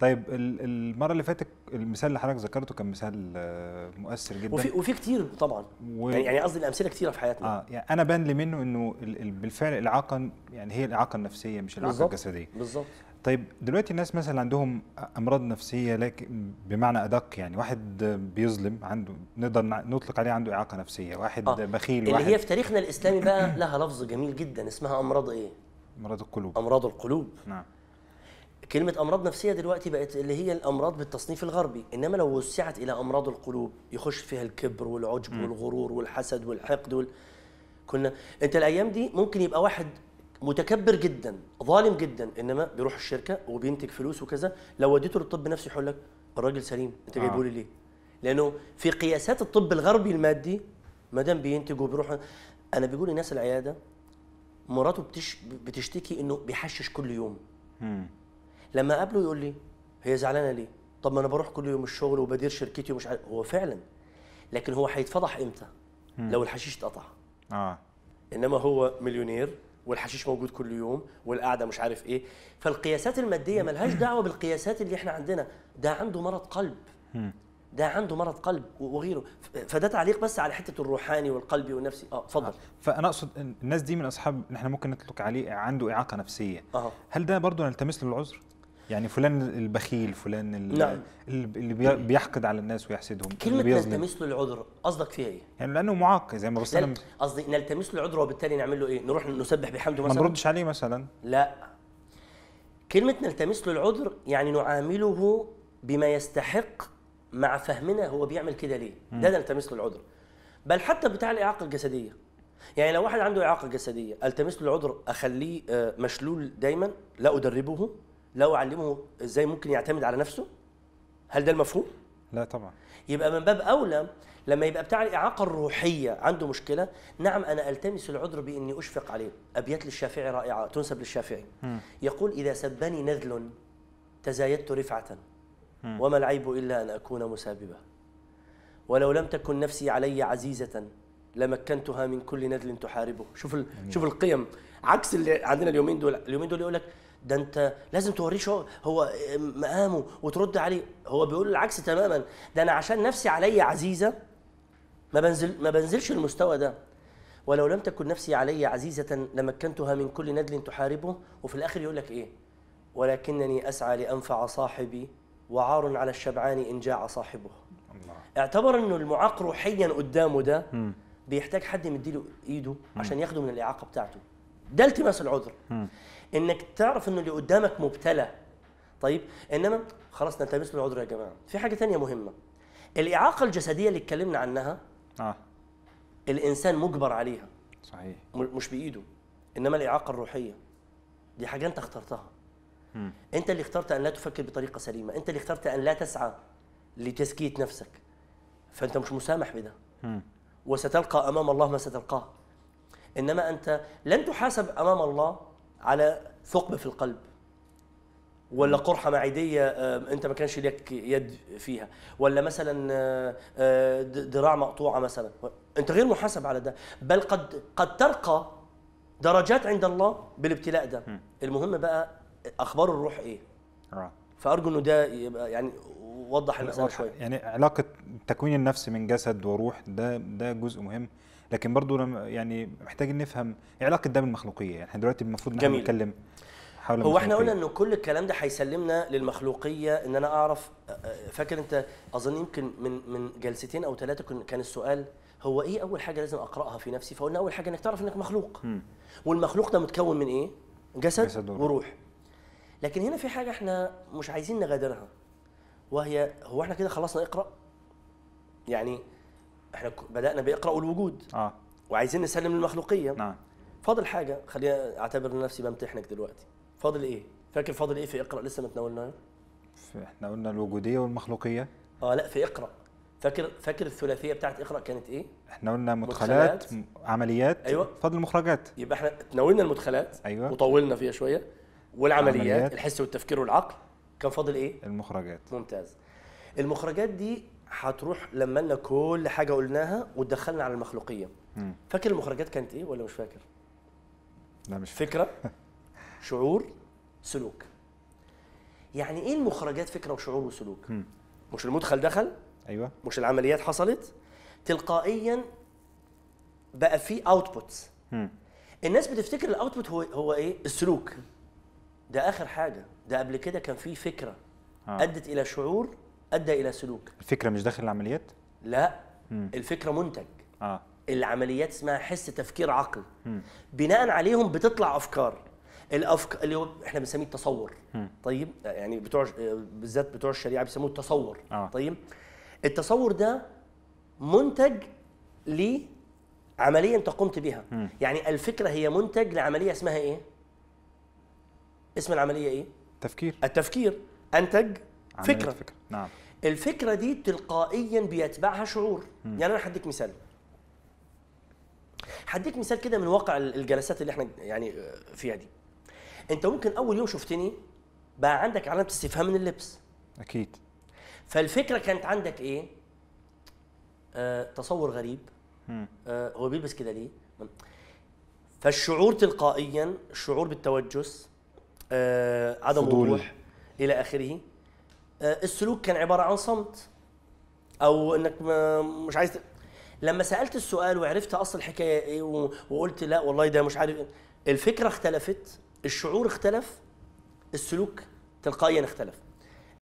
طيب المره اللي فاتت المثال اللي حضرتك ذكرته كان مثال آه، مؤثر جدا وفي وفي كتير طبعا و... يعني, يعني قصدي الامثله كتيره في حياتنا اه يعني انا بان لي منه انه بالفعل الاعاقه يعني هي الاعاقه النفسيه مش الاعاقه الجسديه بالظبط طيب دلوقتي الناس مثلا عندهم امراض نفسيه لكن بمعنى ادق يعني واحد بيظلم عنده نقدر نطلق عليه عنده اعاقه نفسيه واحد آه. بخيل اللي واحد هي في تاريخنا الاسلامي بقى لها لفظ جميل جدا اسمها امراض ايه امراض القلوب امراض القلوب نعم كلمة أمراض نفسية دلوقتي بقت اللي هي الأمراض بالتصنيف الغربي، إنما لو وسعت إلى أمراض القلوب يخش فيها الكبر والعجب م. والغرور والحسد والحقد وال... كنا أنت الأيام دي ممكن يبقى واحد متكبر جدا، ظالم جدا، إنما بيروح الشركة وبينتج فلوس وكذا، لو وديته للطب نفسي يقول لك الراجل سليم، أنت آه. جايبه لي ليه؟ لأنه في قياسات الطب الغربي المادي ما دام بينتج وبيروح أنا بيقول ناس العيادة مراته بتش... بتشتكي إنه بيحشش كل يوم. م. لما قابله يقول لي هي زعلانه ليه؟ طب ما انا بروح كل يوم الشغل وبدير شركتي ومش عارف هو فعلا لكن هو هيتفضح امتى؟ لو الحشيش اتقطع اه انما هو مليونير والحشيش موجود كل يوم والقعده مش عارف ايه فالقياسات الماديه ملهاش دعوه بالقياسات اللي احنا عندنا ده عنده مرض قلب ده عنده مرض قلب وغيره فده تعليق بس على حته الروحاني والقلبي والنفسي اه اتفضل آه. فانا اقصد الناس دي من اصحاب احنا ممكن نطلق عليه عنده اعاقه نفسيه آه. هل ده برضه نلتمس له العذر يعني فلان البخيل فلان نعم. اللي بيحقد على الناس ويحسدهم كلمه نلتمس له العذر قصدك فيها ايه يعني لانه معاق زي ما بستلم قصدي نلتمس له العذر وبالتالي نعمل له ايه نروح نسبح بحمده مثلا ما نردش عليه مثلا لا كلمه نلتمس له العذر يعني نعامله بما يستحق مع فهمنا هو بيعمل كده ليه ده نلتمس له العذر بل حتى بتاع الاعاقه الجسديه يعني لو واحد عنده اعاقه جسديه التمس له العذر اخليه آه، مشلول دايما لا ادربه لو علمه ازاي ممكن يعتمد على نفسه هل ده المفهوم لا طبعا يبقى من باب اولى لما يبقى بتاع الاعاقه الروحيه عنده مشكله نعم انا التمس العذر باني اشفق عليه ابيات للشافعي رائعه تنسب للشافعي م. يقول اذا سبني نذل تزايدت رفعه م. وما العيب الا ان اكون مساببا ولو لم تكن نفسي علي عزيزه لمكنتها من كل نذل تحاربه شوف ال... شوف القيم عكس اللي عندنا اليومين دول اليومين دول يقول لك ده انت لازم توريه شو هو آه، مقامه وترد عليه هو بيقول العكس تماما ده انا عشان نفسي عليا عزيزه ما بنزل ما بنزلش المستوى ده ولو لم تكن نفسي علي عزيزة لمكنتها من كل نذل تحاربه وفي الآخر يقول لك إيه ولكنني أسعى لأنفع صاحبي وعار على الشبعان إن جاع صاحبه الله. اعتبر أنه المعاق روحيا قدامه ده بيحتاج حد مديله ايده عشان ياخده من الاعاقه بتاعته ده التماس العذر انك تعرف ان اللي قدامك مبتلى طيب انما خلاص نلتمس له العذر يا جماعه في حاجه ثانيه مهمه الاعاقه الجسديه اللي اتكلمنا عنها اه الانسان مجبر عليها صحيح مش بايده انما الاعاقه الروحيه دي حاجه انت اخترتها م. انت اللي اخترت ان لا تفكر بطريقه سليمه انت اللي اخترت ان لا تسعى لتزكيه نفسك فانت مش مسامح بده م. وستلقى امام الله ما ستلقاه انما انت لن تحاسب امام الله على ثقب في القلب ولا قرحة معدية آه، أنت ما كانش ليك يد فيها ولا مثلا ذراع آه، آه، مقطوعة مثلا أنت غير محاسب على ده بل قد قد ترقى درجات عند الله بالابتلاء ده المهم بقى أخبار الروح إيه فارجو انه ده يبقى يعني وضح المساله شويه يعني علاقه التكوين النفسي من جسد وروح ده ده جزء مهم لكن برضو يعني محتاجين نفهم ايه علاقه ده بالمخلوقيه يعني احنا دلوقتي المفروض ان نتكلم حول هو احنا قلنا ان كل الكلام ده هيسلمنا للمخلوقيه ان انا اعرف فاكر انت اظن يمكن من من جلستين او ثلاثه كان السؤال هو ايه اول حاجه لازم اقراها في نفسي فقلنا اول حاجه انك تعرف انك مخلوق م. والمخلوق ده متكون من ايه جسد, جسد وروح. وروح لكن هنا في حاجه احنا مش عايزين نغادرها وهي هو احنا كده خلصنا اقرا يعني احنا بدانا باقرا الوجود اه وعايزين نسلم للمخلوقيه نعم فاضل حاجه خلينا اعتبر نفسي بمتحنك دلوقتي فاضل ايه فاكر فاضل ايه في اقرا لسه ما تناولناه احنا قلنا الوجوديه والمخلوقيه اه لا في اقرا فاكر فاكر الثلاثيه بتاعت اقرا كانت ايه احنا قلنا مدخلات, مدخلات عمليات ايوه فاضل مخرجات يبقى احنا تناولنا المدخلات ايوه وطولنا فيها شويه والعمليات عمليات. الحس والتفكير والعقل كان فاضل ايه المخرجات ممتاز المخرجات دي هتروح لما لنا كل حاجه قلناها وتدخلنا على المخلوقيه م. فاكر المخرجات كانت ايه ولا مش فاكر لا مش فاكر. فكره شعور سلوك يعني ايه المخرجات فكره وشعور وسلوك م. مش المدخل دخل ايوه مش العمليات حصلت تلقائيا بقى في اوتبوتس الناس بتفتكر الاوتبوت هو هو ايه السلوك ده اخر حاجه ده قبل كده كان في فكره آه. ادت الى شعور ادى الى سلوك الفكره مش داخل العمليات لا مم. الفكره منتج آه. العمليات اسمها حس تفكير عقل مم. بناء عليهم بتطلع افكار الافكار اللي هو احنا بنسميه التصور مم. طيب يعني بتوع بالذات بتوع الشريعه بيسموه التصور آه. طيب التصور ده منتج لعمليه انت قمت بها مم. يعني الفكره هي منتج لعمليه اسمها ايه اسم العمليه ايه تفكير التفكير انتج فكره فكره نعم الفكره دي تلقائيا بيتبعها شعور م. يعني انا هديك مثال هديك مثال كده من واقع الجلسات اللي احنا يعني آه، فيها دي انت ممكن اول يوم شفتني بقى عندك علامه استفهام من اللبس اكيد فالفكره كانت عندك ايه آه، تصور غريب آه، هو بيلبس كده ليه فالشعور تلقائيا الشعور بالتوجس آه، عدم وضوح الى اخره آه، السلوك كان عباره عن صمت او انك مش عايز لما سالت السؤال وعرفت اصل الحكايه ايه وقلت لا والله ده مش عارف إيه، الفكره اختلفت الشعور اختلف السلوك تلقائيا اختلف